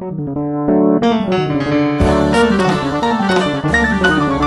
Thank you.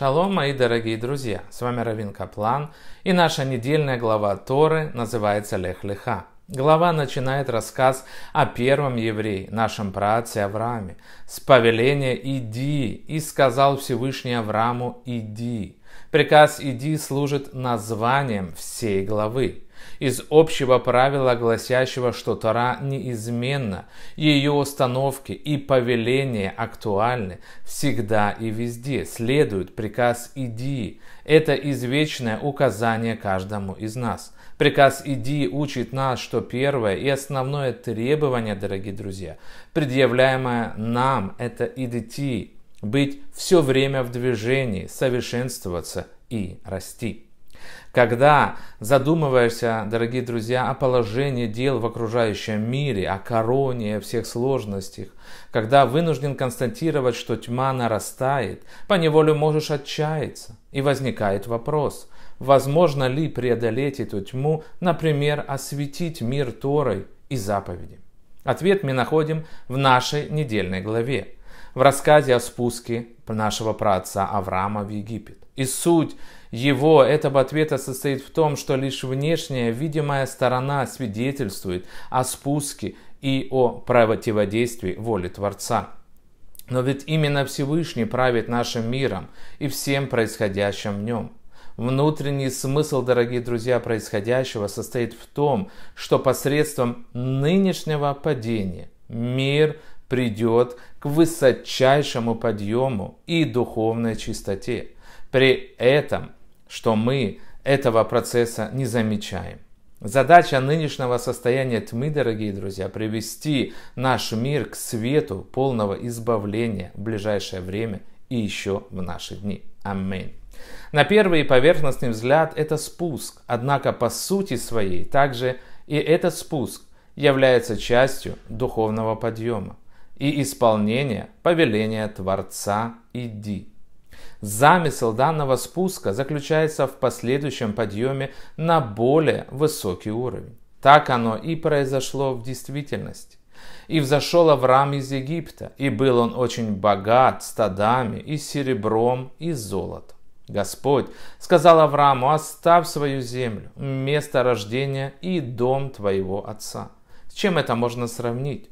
Шалом, мои дорогие друзья! С вами Равин Каплан, и наша недельная глава Торы называется Лех Леха. Глава начинает рассказ о первом еврее, нашем праотце Аврааме, с повеления «иди», и сказал Всевышний Аврааму «иди». Приказ «иди» служит названием всей главы из общего правила, гласящего, что Тора неизменна, ее установки и повеления актуальны всегда и везде, следует приказ «иди». Это извечное указание каждому из нас. Приказ «иди» учит нас, что первое и основное требование, дорогие друзья, предъявляемое нам, это «идти», быть все время в движении, совершенствоваться и расти. Когда задумываешься, дорогие друзья, о положении дел в окружающем мире, о короне, о всех сложностях, когда вынужден констатировать, что тьма нарастает, по поневоле можешь отчаяться. И возникает вопрос, возможно ли преодолеть эту тьму, например, осветить мир Торой и Заповеди? Ответ мы находим в нашей недельной главе, в рассказе о спуске нашего праотца Авраама в Египет. И суть его этого ответа состоит в том, что лишь внешняя видимая сторона свидетельствует о спуске и о противодействии воли Творца. Но ведь именно Всевышний правит нашим миром и всем происходящим в нем. Внутренний смысл, дорогие друзья, происходящего состоит в том, что посредством нынешнего падения мир придет к высочайшему подъему и духовной чистоте – при этом, что мы этого процесса не замечаем. Задача нынешнего состояния тьмы, дорогие друзья, привести наш мир к свету полного избавления в ближайшее время и еще в наши дни. Аминь. На первый поверхностный взгляд это спуск, однако по сути своей также и этот спуск является частью духовного подъема и исполнения повеления Творца «Иди». Замысел данного спуска заключается в последующем подъеме на более высокий уровень. Так оно и произошло в действительности. И взошел Авраам из Египта, и был он очень богат стадами и серебром и золотом. Господь сказал Аврааму, оставь свою землю, место рождения и дом твоего отца. С чем это можно сравнить?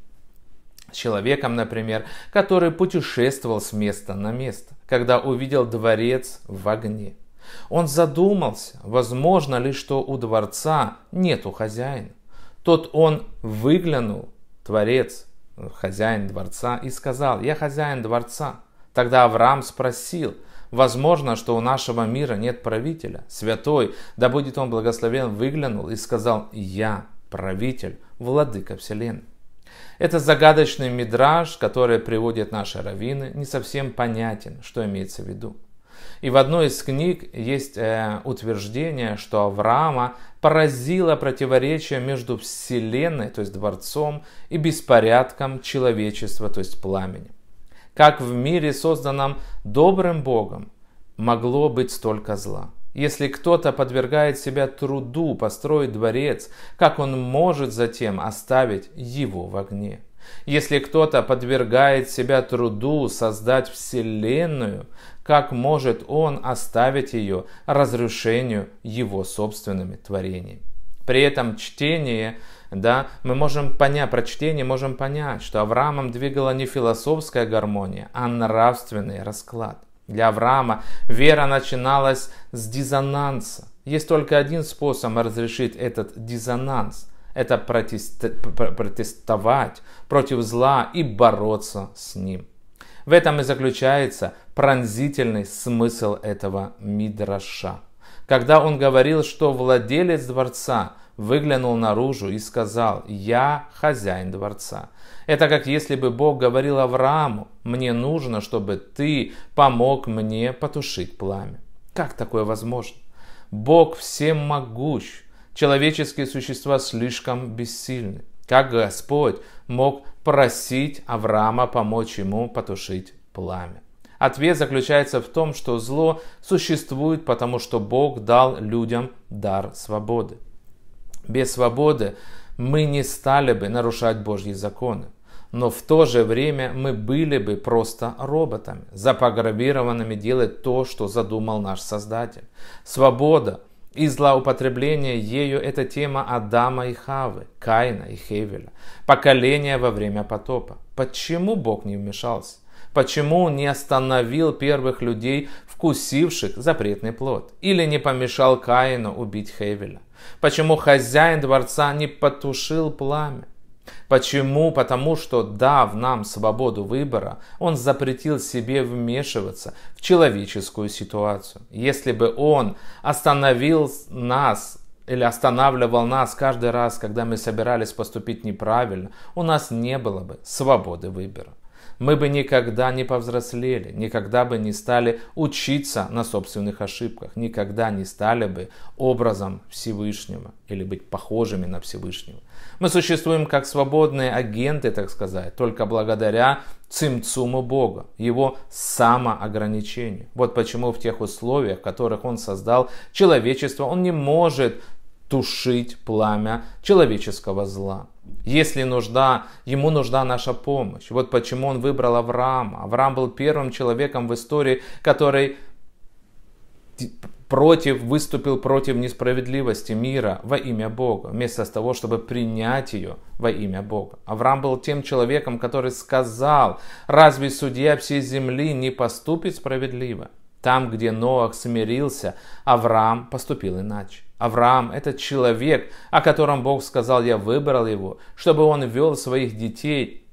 С человеком, например, который путешествовал с места на место когда увидел дворец в огне. Он задумался, возможно ли, что у дворца нету хозяина. Тот он выглянул, творец, хозяин дворца, и сказал, я хозяин дворца. Тогда Авраам спросил, возможно, что у нашего мира нет правителя. Святой, да будет он благословен, выглянул и сказал, я правитель, владыка вселенной. Это загадочный мидраж, который приводит наши раввины, не совсем понятен, что имеется в виду. И в одной из книг есть э, утверждение, что Авраама поразило противоречие между Вселенной, то есть дворцом, и беспорядком человечества, то есть пламенем. Как в мире, созданном добрым Богом, могло быть столько зла – если кто-то подвергает себя труду построить дворец, как он может затем оставить его в огне? Если кто-то подвергает себя труду создать Вселенную, как может он оставить ее разрушению его собственными творениями? При этом чтение, да, мы можем понять, про чтение можем понять, что Авраамом двигала не философская гармония, а нравственный расклад. Для Авраама вера начиналась с диссонанса. Есть только один способ разрешить этот диссонанс. Это протестовать против зла и бороться с ним. В этом и заключается пронзительный смысл этого мидраша. Когда он говорил, что владелец дворца – выглянул наружу и сказал, «Я хозяин дворца». Это как если бы Бог говорил Аврааму, «Мне нужно, чтобы ты помог мне потушить пламя». Как такое возможно? Бог всем могущ. человеческие существа слишком бессильны. Как Господь мог просить Авраама помочь ему потушить пламя? Ответ заключается в том, что зло существует, потому что Бог дал людям дар свободы без свободы мы не стали бы нарушать Божьи законы. Но в то же время мы были бы просто роботами, запрограммированными делать то, что задумал наш Создатель. Свобода и злоупотребление ею – это тема Адама и Хавы, Каина и Хевеля, поколения во время потопа. Почему Бог не вмешался? Почему не остановил первых людей, вкусивших запретный плод? Или не помешал Каину убить Хевеля? Почему хозяин дворца не потушил пламя? Почему? Потому что, дав нам свободу выбора, он запретил себе вмешиваться в человеческую ситуацию. Если бы он остановил нас или останавливал нас каждый раз, когда мы собирались поступить неправильно, у нас не было бы свободы выбора мы бы никогда не повзрослели, никогда бы не стали учиться на собственных ошибках, никогда не стали бы образом Всевышнего или быть похожими на Всевышнего. Мы существуем как свободные агенты, так сказать, только благодаря цимцуму Бога, его самоограничению. Вот почему в тех условиях, в которых он создал человечество, он не может тушить пламя человеческого зла если нужда, ему нужна наша помощь. Вот почему он выбрал Авраама. Авраам был первым человеком в истории, который против, выступил против несправедливости мира во имя Бога, вместо того, чтобы принять ее во имя Бога. Авраам был тем человеком, который сказал, разве судья всей земли не поступит справедливо? Там, где Ноах смирился, Авраам поступил иначе. Авраам – это человек, о котором Бог сказал, я выбрал его, чтобы он вел своих детей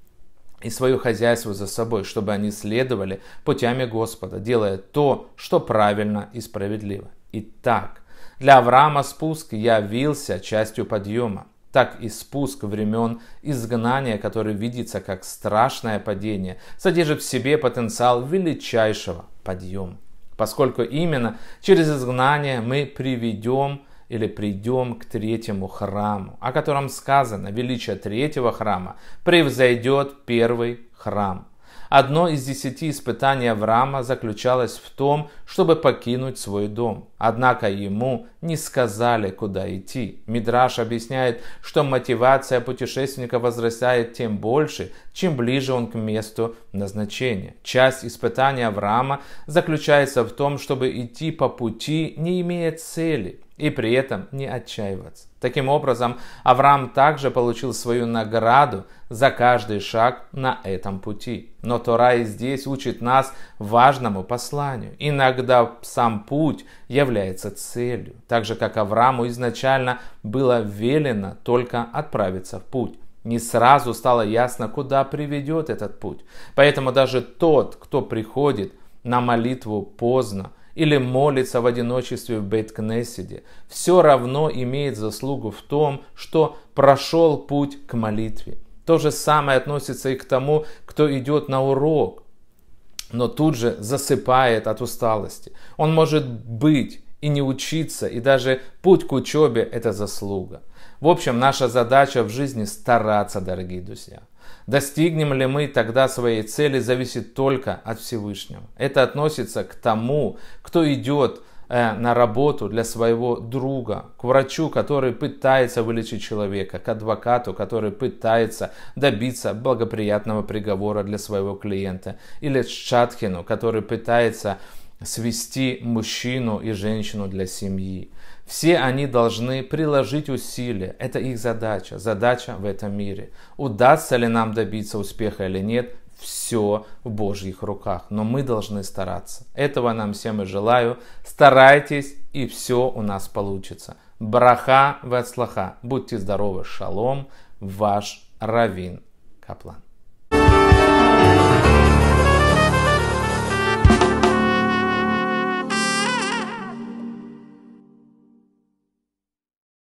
и свое хозяйство за собой, чтобы они следовали путями Господа, делая то, что правильно и справедливо. Итак, для Авраама спуск явился частью подъема, так и спуск времен изгнания, который видится как страшное падение, содержит в себе потенциал величайшего подъема. Поскольку именно через изгнание мы приведем или придем к третьему храму, о котором сказано, величие третьего храма превзойдет первый храм. Одно из десяти испытаний Авраама заключалось в том, чтобы покинуть свой дом. Однако ему не сказали, куда идти. Мидраш объясняет, что мотивация путешественника возрастает тем больше, чем ближе он к месту назначения. Часть испытания Авраама заключается в том, чтобы идти по пути, не имея цели, и при этом не отчаиваться. Таким образом, Авраам также получил свою награду за каждый шаг на этом пути. Но Тора и здесь учит нас важному посланию. Иногда сам путь является целью, так же как Аврааму изначально было велено только отправиться в путь не сразу стало ясно, куда приведет этот путь. Поэтому даже тот, кто приходит на молитву поздно или молится в одиночестве в Бейт-Кнессиде, все равно имеет заслугу в том, что прошел путь к молитве. То же самое относится и к тому, кто идет на урок, но тут же засыпает от усталости. Он может быть и не учиться, и даже путь к учебе – это заслуга. В общем, наша задача в жизни стараться, дорогие друзья. Достигнем ли мы тогда своей цели, зависит только от Всевышнего. Это относится к тому, кто идет э, на работу для своего друга, к врачу, который пытается вылечить человека, к адвокату, который пытается добиться благоприятного приговора для своего клиента, или к шатхину, который пытается свести мужчину и женщину для семьи. Все они должны приложить усилия. Это их задача, задача в этом мире. Удастся ли нам добиться успеха или нет, все в Божьих руках. Но мы должны стараться. Этого нам всем и желаю. Старайтесь, и все у нас получится. Браха в Будьте здоровы. Шалом. Ваш Равин Каплан.